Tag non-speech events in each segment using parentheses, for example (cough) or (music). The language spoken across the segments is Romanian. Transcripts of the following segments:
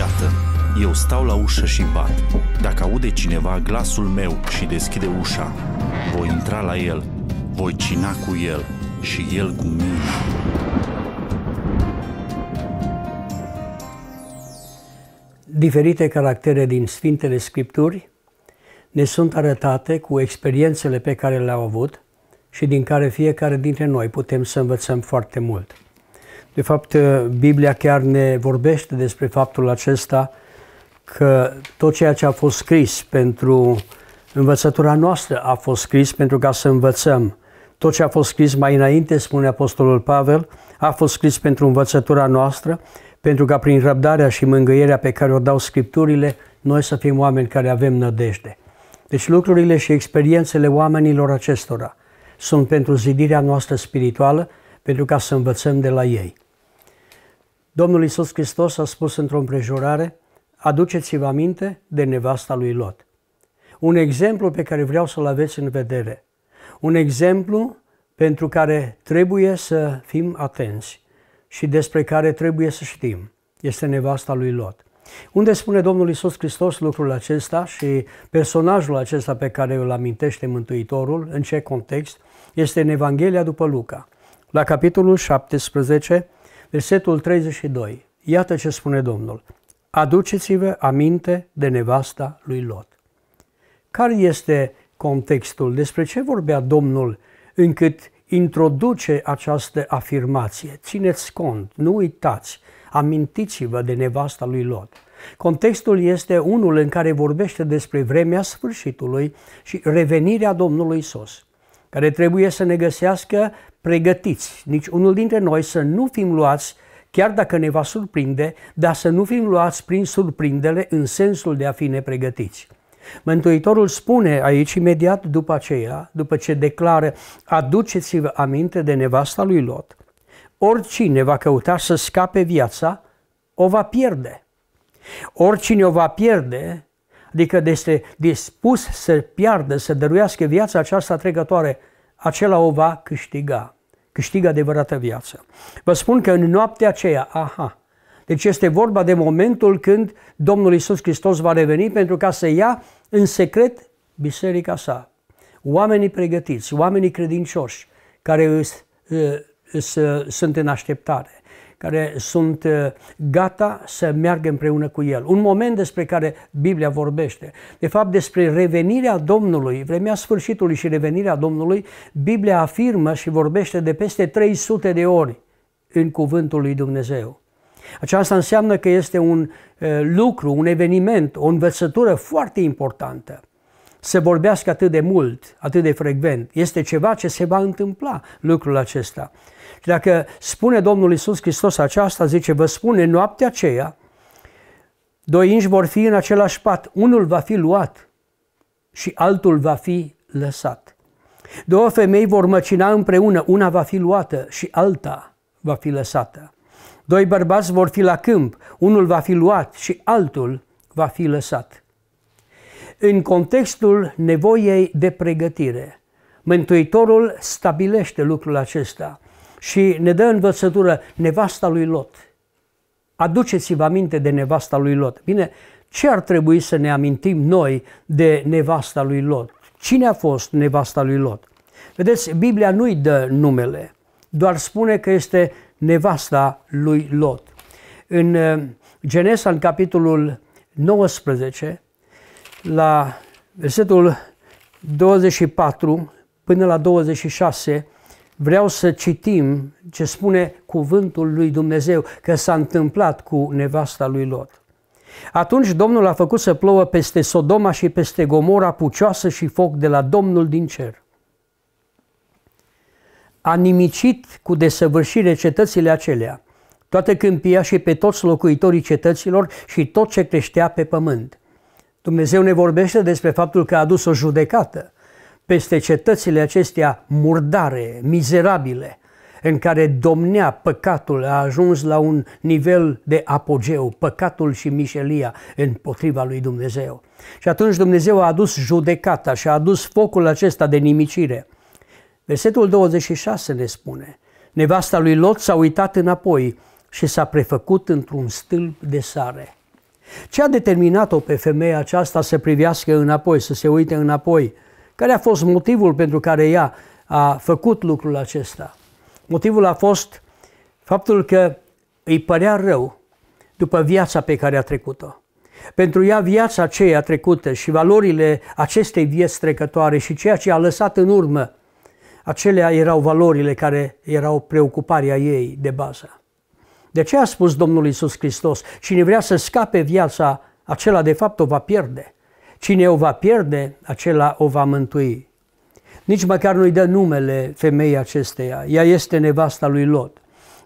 Iată, eu stau la ușă și bat. Dacă aude cineva glasul meu și deschide ușa, voi intra la el, voi cina cu el și el cu mine. Diferite caractere din Sfintele Scripturi ne sunt arătate cu experiențele pe care le-au avut și din care fiecare dintre noi putem să învățăm foarte mult. De fapt, uh, Biblia chiar ne vorbește despre faptul acesta că tot ceea ce a fost scris pentru învățătura noastră a fost scris pentru ca să învățăm. Tot ce a fost scris mai înainte, spune Apostolul Pavel, a fost scris pentru învățătura noastră, pentru ca prin răbdarea și mângâierea pe care o dau Scripturile, noi să fim oameni care avem nădejde. Deci lucrurile și experiențele oamenilor acestora sunt pentru zidirea noastră spirituală pentru ca să învățăm de la ei. Domnul Isus Hristos a spus într-o împrejurare, aduceți-vă aminte de nevasta lui Lot. Un exemplu pe care vreau să-l aveți în vedere. Un exemplu pentru care trebuie să fim atenți și despre care trebuie să știm. Este nevasta lui Lot. Unde spune Domnul Isus Hristos lucrul acesta și personajul acesta pe care îl amintește Mântuitorul, în ce context, este în Evanghelia după Luca la capitolul 17, versetul 32. Iată ce spune Domnul. Aduceți-vă aminte de nevasta lui Lot. Care este contextul? Despre ce vorbea Domnul încât introduce această afirmație? Țineți cont, nu uitați, amintiți-vă de nevasta lui Lot. Contextul este unul în care vorbește despre vremea sfârșitului și revenirea Domnului Isus care trebuie să ne găsească pregătiți. Nici unul dintre noi să nu fim luați, chiar dacă ne va surprinde, dar să nu fim luați prin surprindere în sensul de a fi nepregătiți. Mântuitorul spune aici imediat după aceea, după ce declară, aduceți-vă aminte de nevasta lui Lot. Oricine va căuta să scape viața, o va pierde. Oricine o va pierde, adică de este dispus să piardă, să dăruiască viața aceasta trecătoare, acela o va câștiga. Câștigă adevărată viață. Vă spun că în noaptea aceea, aha, deci este vorba de momentul când Domnul Isus Hristos va reveni pentru ca să ia în secret biserica sa. Oamenii pregătiți, oamenii credincioși, care sunt în așteptare care sunt uh, gata să meargă împreună cu El. Un moment despre care Biblia vorbește. De fapt, despre revenirea Domnului, vremea sfârșitului și revenirea Domnului, Biblia afirmă și vorbește de peste 300 de ori în cuvântul lui Dumnezeu. Aceasta înseamnă că este un uh, lucru, un eveniment, o învățătură foarte importantă să vorbească atât de mult, atât de frecvent. Este ceva ce se va întâmpla lucrul acesta. Și dacă spune Domnul Isus Hristos aceasta, zice, vă spune noaptea aceea, doi inși vor fi în același pat, unul va fi luat și altul va fi lăsat. Două femei vor măcina împreună, una va fi luată și alta va fi lăsată. Doi bărbați vor fi la câmp, unul va fi luat și altul va fi lăsat. În contextul nevoiei de pregătire, Mântuitorul stabilește lucrul acesta și ne dă învățătură nevasta lui Lot. Aduceți-vă aminte de nevasta lui Lot. Bine, ce ar trebui să ne amintim noi de nevasta lui Lot? Cine a fost nevasta lui Lot? Vedeți, Biblia nu-i dă numele, doar spune că este nevasta lui Lot. În uh, Genesa, în capitolul 19, la versetul 24 până la 26, Vreau să citim ce spune cuvântul lui Dumnezeu că s-a întâmplat cu nevasta lui Lot. Atunci Domnul a făcut să plouă peste Sodoma și peste Gomora pucioasă și foc de la Domnul din cer. A nimicit cu desăvârșire cetățile acelea, toată câmpia și pe toți locuitorii cetăților și tot ce creștea pe pământ. Dumnezeu ne vorbește despre faptul că a adus o judecată peste cetățile acestea murdare, mizerabile, în care domnea păcatul, a ajuns la un nivel de apogeu, păcatul și mișelia împotriva lui Dumnezeu. Și atunci Dumnezeu a adus judecata și a adus focul acesta de nimicire. Versetul 26 ne spune, nevasta lui Lot s-a uitat înapoi și s-a prefăcut într-un stâlp de sare. Ce a determinat-o pe femeia aceasta să privească înapoi, să se uite înapoi? Care a fost motivul pentru care ea a făcut lucrul acesta? Motivul a fost faptul că îi părea rău după viața pe care a trecut-o. Pentru ea viața aceea trecută și valorile acestei vieți trecătoare și ceea ce a lăsat în urmă, acelea erau valorile care erau preocuparea ei de bază. De ce a spus Domnul Isus Hristos? Cine vrea să scape viața, acela de fapt o va pierde. Cine o va pierde, acela o va mântui. Nici măcar nu-i dă numele femeii acesteia. Ea este nevasta lui Lot.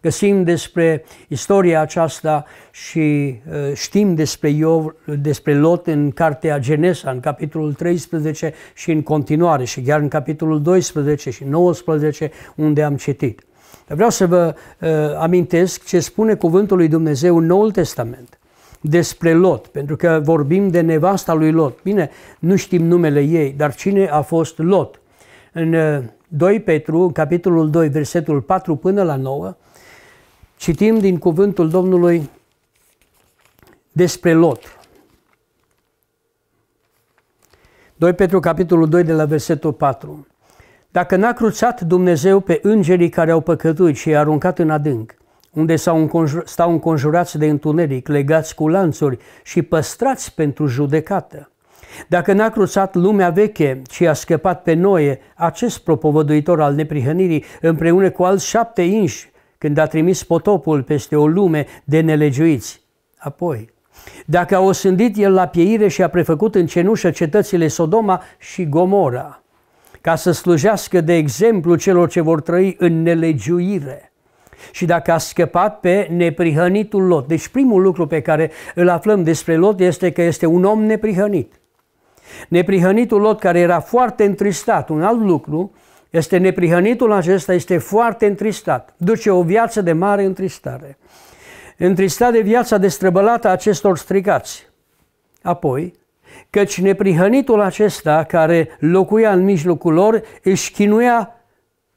Găsim despre istoria aceasta și uh, știm despre, Iov, despre Lot în cartea Genesa, în capitolul 13 și în continuare și chiar în capitolul 12 și 19 unde am citit. Dar vreau să vă uh, amintesc ce spune cuvântul lui Dumnezeu în Noul Testament despre Lot, pentru că vorbim de nevasta lui Lot. Bine, nu știm numele ei, dar cine a fost Lot? În 2 uh, Petru, capitolul 2, versetul 4 până la 9, citim din cuvântul Domnului despre Lot. 2 Petru, capitolul 2, de la versetul 4. Dacă n-a cruțat Dumnezeu pe îngerii care au păcătuit și i-a aruncat în adânc, unde s înconjur, stau înconjurați de întuneric, legați cu lanțuri și păstrați pentru judecată. Dacă n-a cruțat lumea veche, ci a scăpat pe Noe, acest propovăduitor al neprihănirii, împreună cu alți șapte inși, când a trimis potopul peste o lume de nelegiuiți. Apoi, dacă a osândit el la pieire și a prefăcut în cenușă cetățile Sodoma și Gomora, ca să slujească de exemplu celor ce vor trăi în nelegiuire – și dacă a scăpat pe neprihănitul Lot. Deci primul lucru pe care îl aflăm despre Lot este că este un om neprihănit. Neprihănitul Lot care era foarte întristat, un alt lucru, este neprihănitul acesta, este foarte întristat. Duce o viață de mare întristare. Întristat de viața destrăbălată a acestor stricați. Apoi, căci neprihănitul acesta care locuia în mijlocul lor își chinuia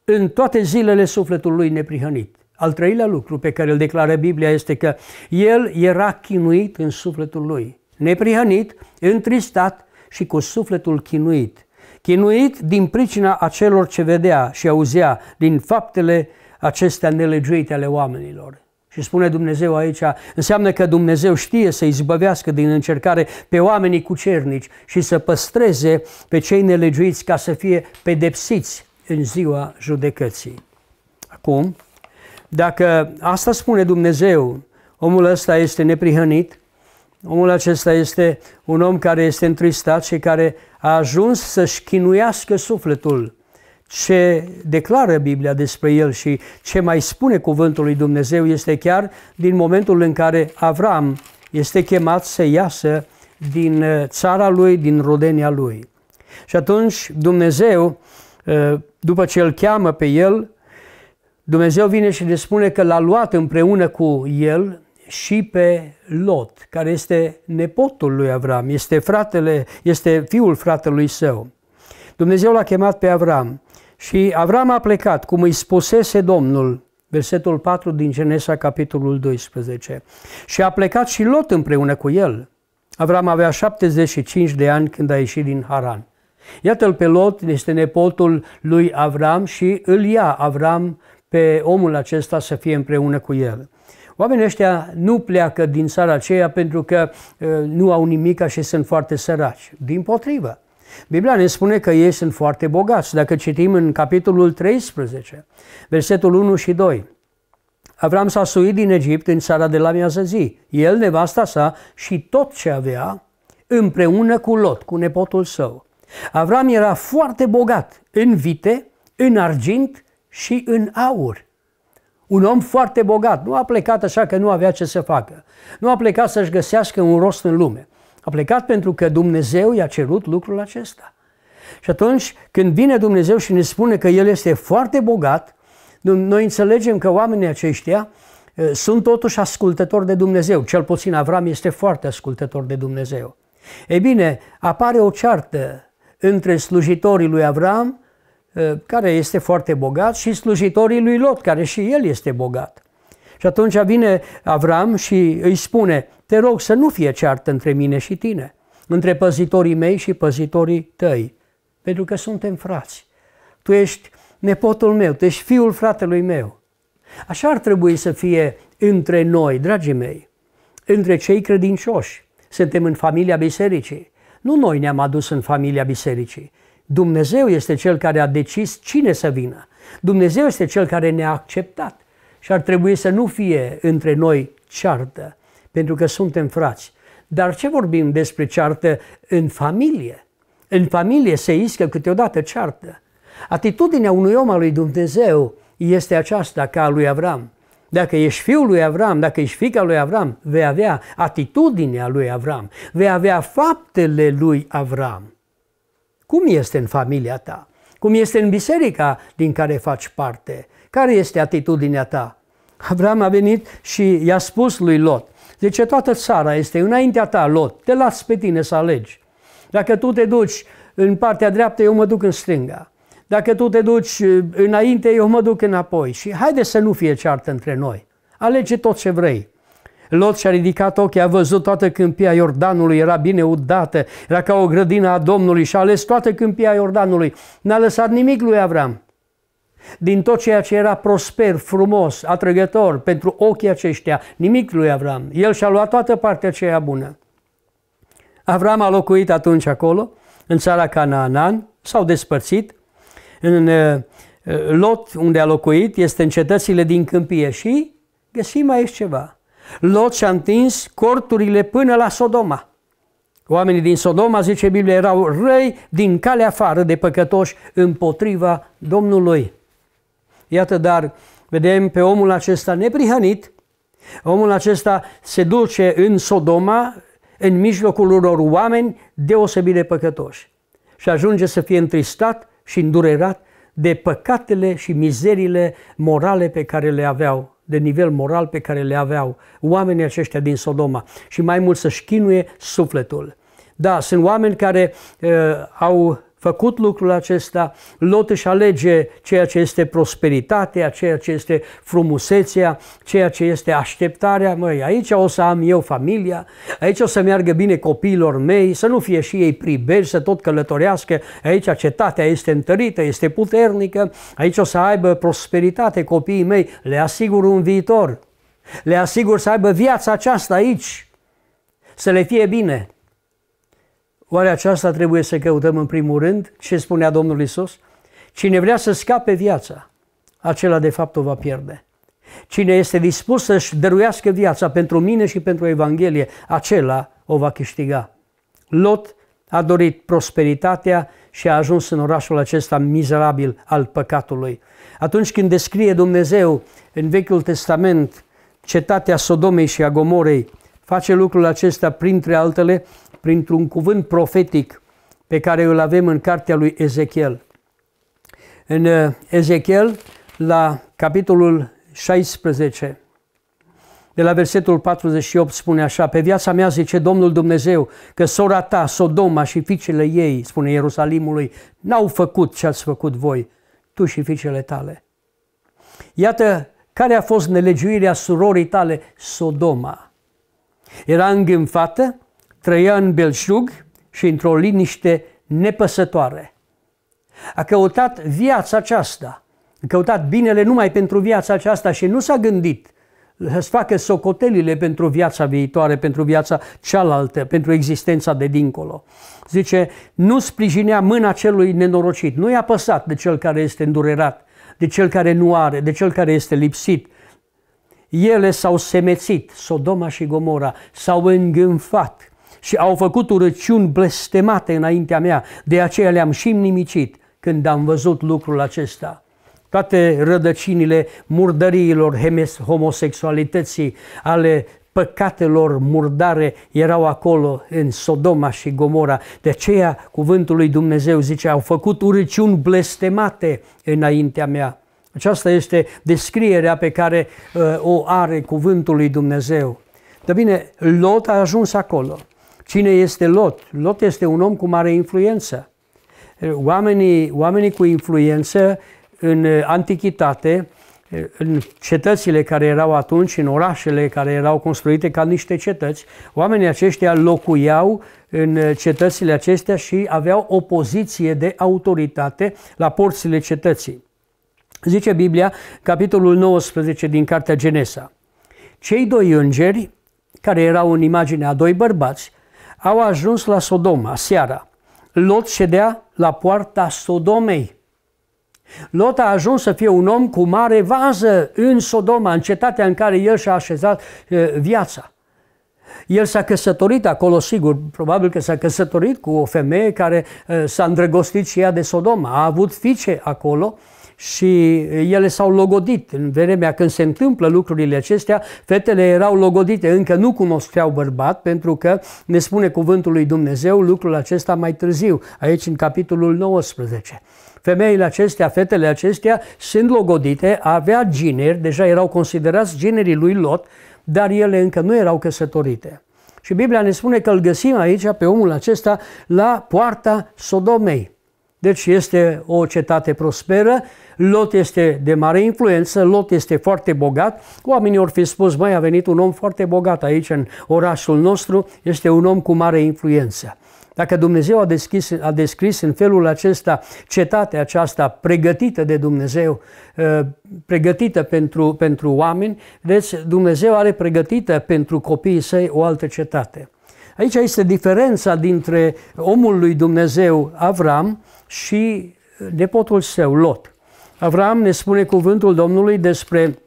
în toate zilele sufletul lui neprihănit. Al treilea lucru pe care îl declară Biblia este că el era chinuit în sufletul lui, neprihanit, întristat și cu sufletul chinuit. Chinuit din pricina acelor ce vedea și auzea din faptele acestea nelegiuite ale oamenilor. Și spune Dumnezeu aici, înseamnă că Dumnezeu știe să izbăvească din încercare pe oamenii cucernici și să păstreze pe cei nelegiuiți ca să fie pedepsiți în ziua judecății. Acum, dacă asta spune Dumnezeu, omul ăsta este neprihănit, omul acesta este un om care este întristat și care a ajuns să-și chinuiască sufletul ce declară Biblia despre el și ce mai spune cuvântul lui Dumnezeu este chiar din momentul în care Avram este chemat să iasă din uh, țara lui, din rodenia lui. Și atunci Dumnezeu, uh, după ce îl cheamă pe el, Dumnezeu vine și ne spune că l-a luat împreună cu el și pe Lot, care este nepotul lui Avram, este fratele, este fiul fratelui său. Dumnezeu l-a chemat pe Avram și Avram a plecat, cum îi spusese Domnul, versetul 4 din Genesa, capitolul 12. Și a plecat și Lot împreună cu el. Avram avea 75 de ani când a ieșit din Haran. Iată-l pe Lot, este nepotul lui Avram și îl ia Avram pe omul acesta să fie împreună cu el. Oamenii ăștia nu pleacă din țara aceea pentru că uh, nu au nimic și sunt foarte săraci. Din potrivă. Biblia ne spune că ei sunt foarte bogați. Dacă citim în capitolul 13, versetul 1 și 2, Avram s-a suit din Egipt în țara de la miază zi. El, nevasta sa și tot ce avea, împreună cu Lot, cu nepotul său. Avram era foarte bogat în vite, în argint și în aur. Un om foarte bogat nu a plecat așa că nu avea ce să facă. Nu a plecat să-și găsească un rost în lume. A plecat pentru că Dumnezeu i-a cerut lucrul acesta. Și atunci când vine Dumnezeu și ne spune că El este foarte bogat, noi înțelegem că oamenii aceștia eh, sunt totuși ascultători de Dumnezeu. Cel puțin Avram este foarte ascultător de Dumnezeu. Ei bine, apare o ceartă între slujitorii lui Avram Eh, care este foarte bogat, și slujitorii lui Lot, care și el este bogat. Și atunci vine Avram și îi spune, te rog să nu fie ceartă între mine și tine, între păzitorii mei și păzitorii tăi, pentru că suntem frați. Tu ești nepotul meu, tu ești fiul fratelui meu. Așa ar trebui să fie între noi, dragii mei, între cei credincioși. Suntem în familia bisericii. Nu noi ne-am adus în familia bisericii, Dumnezeu este Cel care a decis cine să vină. Dumnezeu este Cel care ne-a acceptat și ar trebui să nu fie între noi ceartă, pentru că suntem frați. Dar ce vorbim despre ceartă în familie? În familie se iscă câteodată ceartă. Atitudinea unui om al lui Dumnezeu este aceasta ca a lui Avram. Dacă ești fiul lui Avram, dacă ești fica lui Avram, vei avea atitudinea lui Avram, vei avea faptele lui Avram. Cum este în familia ta? Cum este în biserica din care faci parte? Care este atitudinea ta? Avram a venit și i-a spus lui Lot, zice, toată țara este înaintea ta, Lot, te las pe tine să alegi. Dacă tu te duci în partea dreaptă, eu mă duc în stânga. Dacă tu te duci eh, înainte, eu mă duc înapoi. Și haide să nu fie ceartă între noi. Alege tot ce vrei. Lot și-a ridicat ochii, a văzut toată câmpia Iordanului, era bine udată, era ca o grădină a Domnului și a ales toată câmpia Iordanului. N-a lăsat nimic lui Avram. Din tot ceea ce era prosper, frumos, atrăgător pentru ochii aceștia, nimic lui Avram. El și-a luat toată partea aceea bună. Avram a locuit atunci acolo, în țara Canaan, s-au despărțit. În uh, uh, Lot, unde a locuit, este în cetățile din câmpie și găsim aici ceva – Lot și-a întins corturile până la Sodoma. Oamenii din Sodoma, zice Biblia, erau răi din calea afară de păcătoși împotriva Domnului. Iată, dar vedem pe omul acesta neprihănit, omul acesta se duce în Sodoma, în mijlocul unor oameni deosebit de păcătoși și ajunge să fie întristat și îndurerat de păcatele și mizerile morale pe care le aveau de nivel moral pe care le aveau oamenii aceștia din Sodoma și mai mult să-și chinuie sufletul. Da, sunt oameni care uh, au făcut lucrul acesta, Lot își alege ceea ce este prosperitatea, ceea ce este frumusețea, ceea ce este așteptarea, măi, aici o să am eu familia, aici o să meargă bine copiilor mei, să nu fie și ei priberi, să tot călătorească, aici cetatea este întărită, este puternică, aici o să aibă prosperitate copiii mei, le asigur un viitor, le asigur să aibă viața aceasta aici, să le fie bine. Oare aceasta trebuie să căutăm în primul rând? Ce spunea Domnul Isus? Cine vrea să scape viața, acela de fapt o va pierde. Cine este dispus să-și dăruiască viața pentru mine și pentru Evanghelie, acela o va câștiga. Lot a dorit prosperitatea și a ajuns în orașul acesta mizerabil al păcatului. Atunci când descrie Dumnezeu în Vechiul Testament cetatea Sodomei și a Gomorei, face lucrul acesta printre altele printr-un cuvânt profetic pe care îl avem în cartea lui Ezechiel. În uh, Ezechiel, la capitolul 16, de la versetul 48 spune așa, Pe viața mea zice Domnul Dumnezeu că sora ta, Sodoma și fiicele ei, spune Ierusalimului, n-au făcut ce ați făcut voi, tu și fiicele tale. Iată care a fost nelegiuirea surorii tale, Sodoma. Era îngânfată, trăia în belșug și într-o liniște nepăsătoare. A căutat viața aceasta, a căutat binele numai pentru viața aceasta și nu s-a gândit să facă socotelile pentru viața viitoare, pentru viața cealaltă, pentru existența de dincolo. Zice, nu sprijinea mâna celui nenorocit, nu i-a păsat de cel care este îndurerat, de cel care nu are, de cel care este lipsit. Ele s-au semețit, Sodoma și Gomora, s-au îngânfat, și au făcut urăciuni blestemate înaintea mea, de aceea le-am și nimicit când am văzut lucrul acesta. Toate rădăcinile murdăriilor, homosexualității, ale păcatelor murdare erau acolo în Sodoma și Gomora. De aceea cuvântul lui Dumnezeu zice, au făcut urăciuni blestemate înaintea mea. Aceasta este descrierea pe care uh, o are cuvântul lui Dumnezeu. Dar bine, Lot a ajuns acolo. Cine este Lot? Lot este un om cu mare influență. Oamenii, oamenii cu influență în antichitate, în cetățile care erau atunci, în orașele care erau construite ca niște cetăți, oamenii aceștia locuiau în cetățile acestea și aveau o poziție de autoritate la porțile cetății. Zice Biblia, capitolul 19 din Cartea Genesa. Cei doi îngeri, care erau în imaginea a doi bărbați, au ajuns la Sodoma seara. Lot ședea la poarta Sodomei. Lot a ajuns să fie un om cu mare vază în Sodoma, în cetatea în care el și-a așezat viața. El s-a căsătorit acolo, sigur, probabil că s-a căsătorit cu o femeie care s-a îndrăgostit și ea de Sodoma, a avut fiice acolo, uh, și ele s-au logodit. În vremea când se întâmplă lucrurile acestea, fetele erau logodite, încă nu cunoșteau bărbat, pentru că ne spune cuvântul lui Dumnezeu lucrul acesta mai târziu, aici în capitolul 19. Femeile acestea, fetele acestea, sunt logodite, avea gineri, deja erau considerați ginerii lui Lot, dar ele încă nu erau căsătorite. Și Biblia ne spune că îl găsim aici pe omul acesta la poarta Sodomei. Deci este o cetate prosperă Lot este de mare influență, Lot este foarte bogat. Oamenii ori fi spus, mai a venit un om foarte bogat aici în orașul nostru, este un om cu mare influență. Dacă Dumnezeu a, deschis, a descris în felul acesta cetatea aceasta pregătită de Dumnezeu, ă, pregătită pentru, pentru oameni, deci Dumnezeu are pregătită pentru copiii săi o altă cetate. Aici este diferența dintre omul lui Dumnezeu Avram și nepotul său Lot. Avram ne spune cuvântul Domnului despre,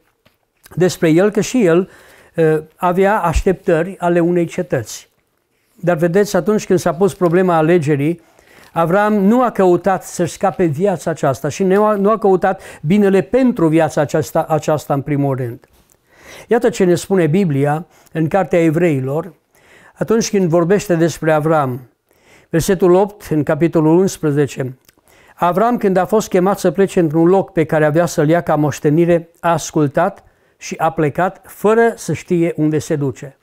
despre el că și el ă, avea așteptări ale unei cetăți. Dar vedeți, atunci când s-a pus problema alegerii, Avram nu a căutat să-și scape viața aceasta și nu a, nu a căutat binele pentru viața aceasta, aceasta în primul rând. Iată ce ne spune Biblia în Cartea Evreilor, atunci când vorbește despre Avram. Versetul 8, în capitolul 11, Avram, când a fost chemat să plece într-un loc pe care avea să-l ia ca moștenire, a ascultat și a plecat fără să știe unde se duce.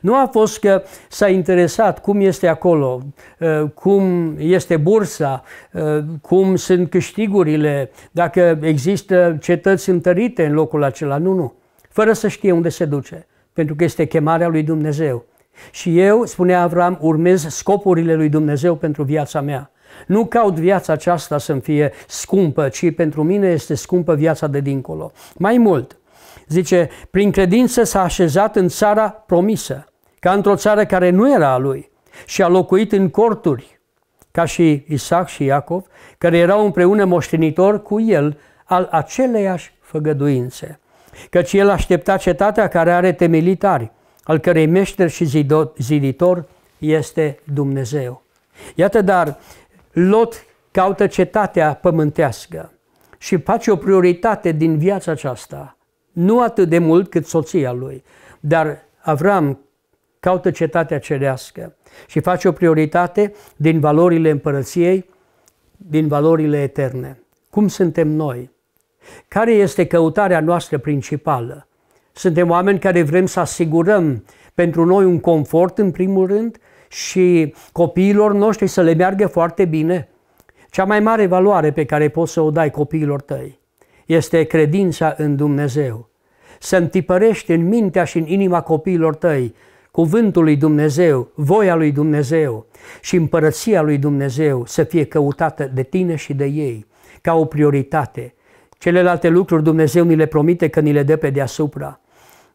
Nu a fost că s-a interesat cum este acolo, uh, cum este bursa, uh, cum sunt câștigurile, dacă există cetăți întărite în locul acela. Nu, nu. Fără să știe unde se duce, pentru că este chemarea lui Dumnezeu. Și eu, spunea Avram, urmez scopurile lui Dumnezeu pentru viața mea. Nu caut viața aceasta să-mi fie scumpă, ci pentru mine este scumpă viața de dincolo. Mai mult, zice, prin credință s-a așezat în țara promisă, ca într-o țară care nu era a lui, și a locuit în corturi, ca și Isaac și Iacov, care erau împreună moștenitori cu el al aceleiași făgăduințe. Căci el aștepta cetatea care are temelitari, al cărei meșter și ziditor este Dumnezeu. Iată dar, Lot caută cetatea pământească și face o prioritate din viața aceasta, nu atât de mult cât soția lui, dar Avram caută cetatea cerească și face o prioritate din valorile împărăției, din valorile eterne. Cum suntem noi? Care este căutarea noastră principală? Suntem oameni care vrem să asigurăm pentru noi un confort în primul rând și copiilor noștri să le meargă foarte bine. Cea mai mare valoare pe care poți să o dai copiilor tăi este credința în Dumnezeu. Să întipărești în mintea și în inima copiilor tăi cuvântul lui Dumnezeu, voia lui Dumnezeu și împărăția lui Dumnezeu să fie căutată de tine și de ei ca o prioritate. Celelalte lucruri Dumnezeu ni le promite că ni le dă pe deasupra.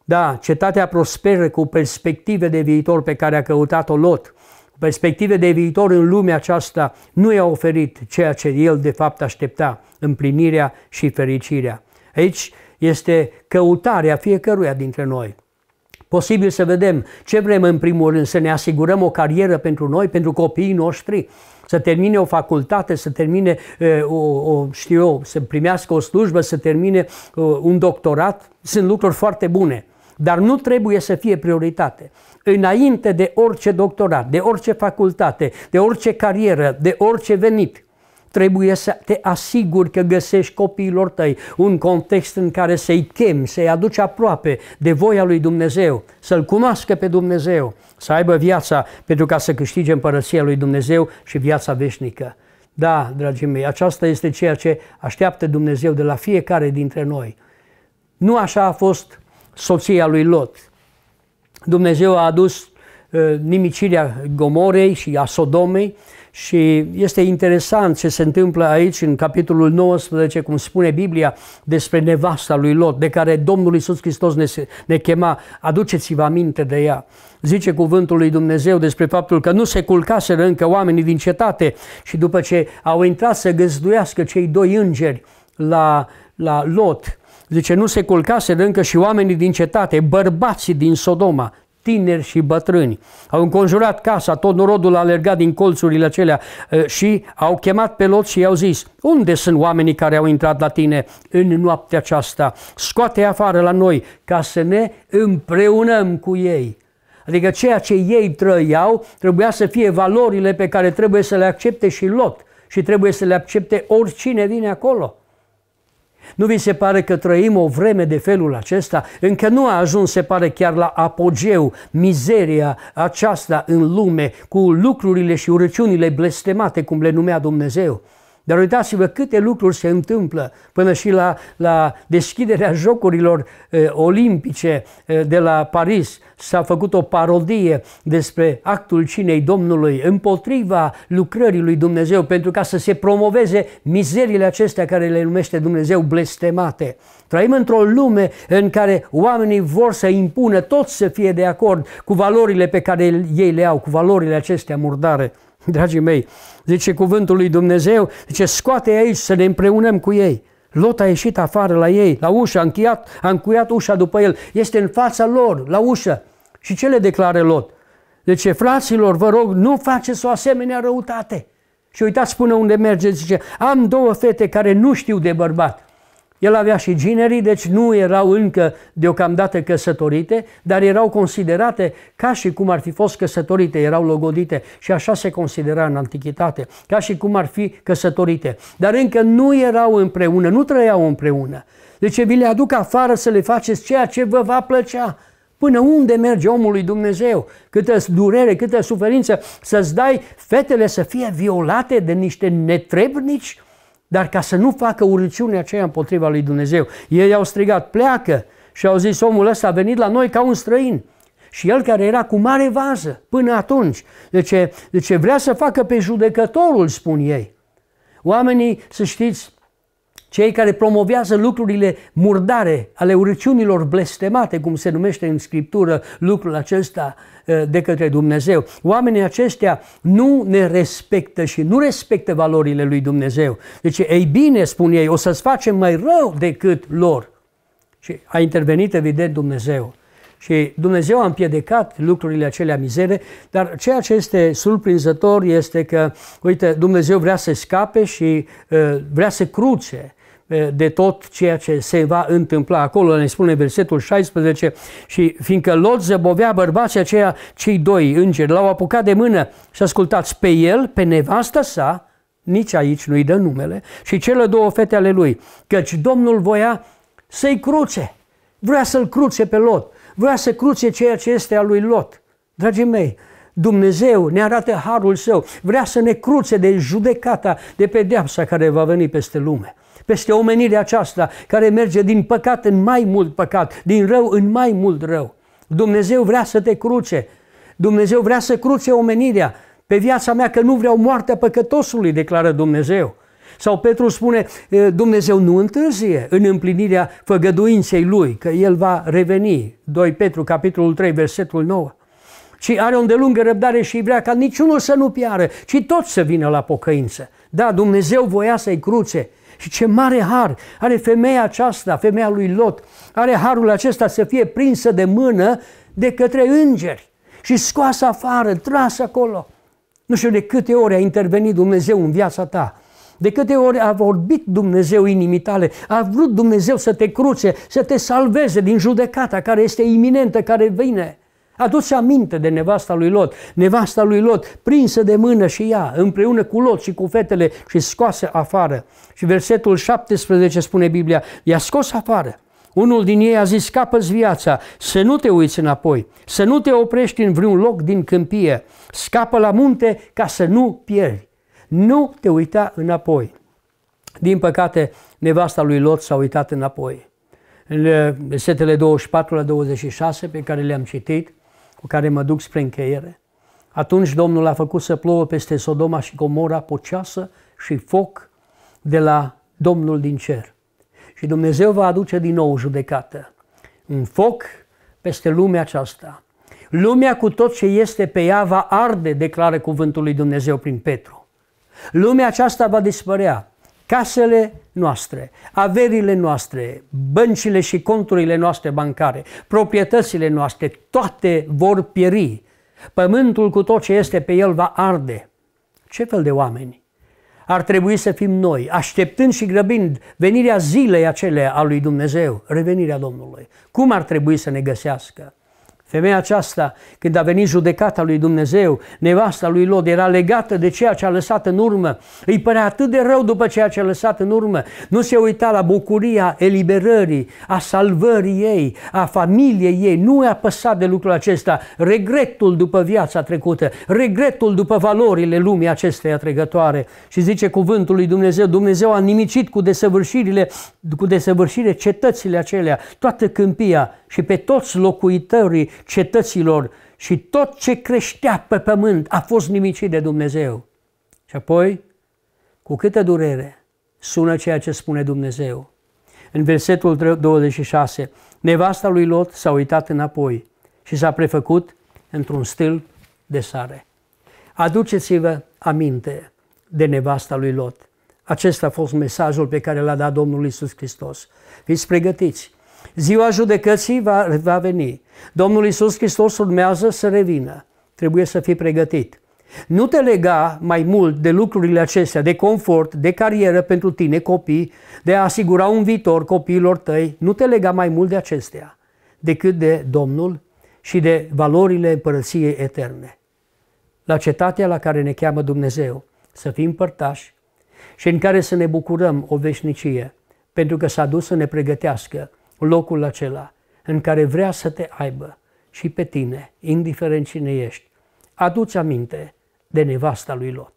Da, cetatea prosperă cu perspective de viitor pe care a căutat-o Lot, perspective de viitor în lumea aceasta, nu i-a oferit ceea ce el de fapt aștepta, împlinirea și fericirea. Aici este căutarea fiecăruia dintre noi. Posibil să vedem ce vrem în primul rând, să ne asigurăm o carieră pentru noi, pentru copiii noștri, să termine o facultate, să termine o, o știu eu, să primească o slujbă, să termine un doctorat. Sunt lucruri foarte bune. Dar nu trebuie să fie prioritate. Înainte de orice doctorat, de orice facultate, de orice carieră, de orice venit, trebuie să te asiguri că găsești copiilor tăi un context în care să-i chemi, să-i aduci aproape de voia lui Dumnezeu, să-L cunoască pe Dumnezeu, să aibă viața pentru ca să câștige împărăția lui Dumnezeu și viața veșnică. Da, dragii mei, aceasta este ceea ce așteaptă Dumnezeu de la fiecare dintre noi. Nu așa a fost soția lui Lot. Dumnezeu a adus uh, nimicirea Gomorei și a Sodomei și este interesant ce se întâmplă aici în capitolul 19, cum spune Biblia despre nevasta lui Lot, de care Domnul Isus Hristos ne, ne chema, aduceți-vă aminte de ea. Zice cuvântul lui Dumnezeu despre faptul că nu se culcaseră încă oamenii din cetate și după ce au intrat să găzduiască cei doi îngeri la, la Lot, Zice, nu se culcaseră încă și oamenii din cetate, bărbații din Sodoma, tineri și bătrâni. Au înconjurat casa, tot norodul a alergat din colțurile acelea ă, și au chemat pe Lot și i-au zis, unde sunt oamenii care au intrat la tine în noaptea aceasta? Scoate afară la noi ca să ne împreunăm cu ei. Adică ceea ce ei trăiau trebuia să fie valorile pe care trebuie să le accepte și Lot și trebuie să le accepte oricine vine acolo. Nu vi se pare că trăim o vreme de felul acesta? Încă nu a ajuns, se pare, chiar la apogeu mizeria aceasta în lume cu lucrurile și urăciunile blestemate, cum le numea Dumnezeu. Dar uitați-vă câte lucruri se întâmplă până și la, la deschiderea Jocurilor e, eh, Olimpice e, eh, de la Paris. S-a făcut o parodie despre actul cinei Domnului împotriva lucrării lui Dumnezeu pentru ca să se promoveze mizerile acestea care le numește Dumnezeu blestemate. Trăim într-o lume în care oamenii vor să impună tot să fie de acord cu valorile pe care ei le au, cu valorile acestea murdare. (laughs) dragii mei, zice cuvântul lui Dumnezeu, zice scoate aici să ne împreunăm cu ei. Lot a ieșit afară la ei, la ușă, a, încheiat, a încuiat ușa după el, este în fața lor, la ușă. Și ce le declară Lot? Deci, fraților, vă rog, nu faceți o asemenea răutate. Și uitați până unde merge, zice, am două fete care nu știu de bărbat. El avea și ginerii, deci nu erau încă deocamdată căsătorite, dar erau considerate ca și cum ar fi fost căsătorite, erau logodite și așa se considera în antichitate, ca și cum ar fi căsătorite. Dar încă nu erau împreună, nu trăiau împreună. Deci vi le aduc afară să le faceți ceea ce vă va plăcea. Până unde merge omul lui Dumnezeu? Câtă durere, câtă suferință să-ți dai fetele să fie violate de niște netrebnici? Dar ca să nu facă urâciunea aceea împotriva lui Dumnezeu. Ei au strigat, pleacă! Și au zis, omul ăsta a venit la noi ca un străin. Și el care era cu mare vază până atunci. de ce, de ce vrea să facă pe judecătorul, spun ei. Oamenii, să știți, cei care promovează lucrurile murdare ale urăciunilor blestemate, cum se numește în Scriptură lucrul acesta eh, de către Dumnezeu. Oamenii aceștia nu ne respectă și nu respectă valorile lui Dumnezeu. Deci, ei bine, spun ei, o să-ți facem mai rău decât lor. Și a intervenit, evident, Dumnezeu. Și Dumnezeu a împiedicat lucrurile acelea mizere, dar ceea ce este surprinzător este că, uite, Dumnezeu vrea să scape și uh, vrea să cruce Eh, de tot ceea ce se va întâmpla acolo, ne spune versetul 16, și fiindcă Lot zăbovea bărbații aceia, cei doi îngeri l-au apucat de mână și ascultați pe el, pe nevasta sa, nici aici nu-i dă numele, și cele două fete ale lui, căci Domnul voia să-i cruce, vrea să-l cruce pe Lot, vrea să cruce ceea ce este a lui Lot. Dragii mei, Dumnezeu ne arată harul său, vrea să ne cruțe de judecata, de pedeapsa care va veni peste lume peste omenirea aceasta care merge din păcat în mai mult păcat, din rău în mai mult rău. Dumnezeu vrea să te cruce. Dumnezeu vrea să cruce omenirea pe viața mea că nu vreau moartea păcătosului, declară Dumnezeu. Sau Petru spune, Dumnezeu nu întârzie în împlinirea făgăduinței lui, că el va reveni. 2 Petru, capitolul 3, versetul 9 Și are o îndelungă răbdare și vrea ca niciunul să nu piară, ci tot să vină la pocăință. Da, Dumnezeu voia să-i cruce, și ce mare har are femeia aceasta, femeia lui Lot, are harul acesta să fie prinsă de mână de către îngeri și scoasă afară, trasă acolo. Nu știu de câte ori a intervenit Dumnezeu în viața ta. De câte ori a vorbit Dumnezeu inimii tale, a vrut Dumnezeu să te cruce, să te salveze din judecata care este iminentă, care vine. Aduți aminte de nevasta lui Lot, nevasta lui Lot, prinsă de mână și ea, împreună cu Lot și cu fetele și scoase afară. Și versetul 17 spune Biblia, i-a scos afară. Unul din ei a zis, scapă viața, să nu te uiți înapoi, să nu te oprești în vreun loc din câmpie, scapă la munte ca să nu pieri. Nu te uita înapoi. Din păcate, nevasta lui Lot s-a uitat înapoi. În uh, setele 24 la 26 pe care le-am citit, cu care mă duc spre încheiere. Atunci Domnul a făcut să plouă peste Sodoma și Gomora poceasă și foc de la Domnul din cer. Și Dumnezeu va aduce din nou judecată. Un foc peste lumea aceasta. Lumea cu tot ce este pe ea va arde, declară cuvântul lui Dumnezeu prin Petru. Lumea aceasta va dispărea casele noastre, averile noastre, băncile și conturile noastre bancare, proprietățile noastre, toate vor pieri. Pământul cu tot ce este pe el va arde. Ce fel de oameni? Ar trebui să fim noi, așteptând și grăbind venirea zilei acelea a lui Dumnezeu, revenirea Domnului. Cum ar trebui să ne găsească? Femeia aceasta, când a venit judecata lui Dumnezeu, nevasta lui Lod era legată de ceea ce a lăsat în urmă. Îi părea atât de rău după ceea ce a lăsat în urmă. Nu se uita la bucuria eliberării, a salvării ei, a familiei ei. Nu i-a păsat de lucrul acesta. Regretul după viața trecută, regretul după valorile lumii acesteia trecătoare. Și zice cuvântul lui Dumnezeu, Dumnezeu a nimicit cu desăvârșirile, cu desăvârșire cetățile acelea, toată câmpia și pe toți locuitorii cetăților și tot ce creștea pe pământ a fost nimicit de Dumnezeu. Și apoi, cu câtă durere sună ceea ce spune Dumnezeu. În versetul 26, nevasta lui Lot s-a uitat înapoi și s-a prefăcut într-un stil de sare. Aduceți-vă aminte de nevasta lui Lot. Acesta a fost mesajul pe care l-a dat Domnul Isus Hristos. Fiți pregătiți Ziua judecății va, va veni. Domnul Iisus Hristos urmează să revină. Trebuie să fii pregătit. Nu te lega mai mult de lucrurile acestea, de confort, de carieră pentru tine, copii, de a asigura un viitor copiilor tăi, nu te lega mai mult de acestea decât de Domnul și de valorile împărăției eterne. La cetatea la care ne cheamă Dumnezeu, să fim părtași și în care să ne bucurăm o veșnicie, pentru că s-a dus să ne pregătească locul acela în care vrea să te aibă și pe tine, indiferent cine ești, aduți aminte de nevasta lui Lot.